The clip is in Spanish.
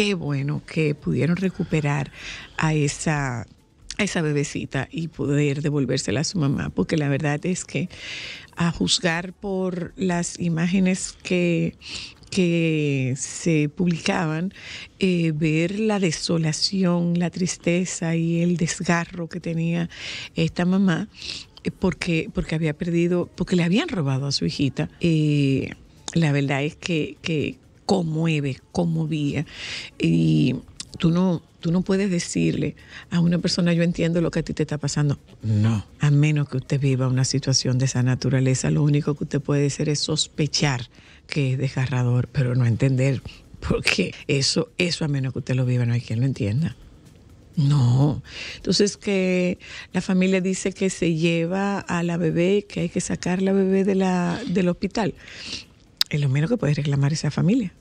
qué bueno que pudieron recuperar a esa esa bebecita y poder devolvérsela a su mamá, porque la verdad es que a juzgar por las imágenes que, que se publicaban, eh, ver la desolación, la tristeza y el desgarro que tenía esta mamá, eh, porque, porque había perdido, porque le habían robado a su hijita. Eh, la verdad es que, que, conmueve, conmovía. Y tú no, tú no puedes decirle a una persona, yo entiendo lo que a ti te está pasando. No, a menos que usted viva una situación de esa naturaleza, lo único que usted puede hacer es sospechar que es desgarrador, pero no entender, porque eso, eso a menos que usted lo viva, no hay quien lo entienda. No. Entonces que la familia dice que se lleva a la bebé, que hay que sacar la bebé del hospital. Es lo menos que puede reclamar esa familia.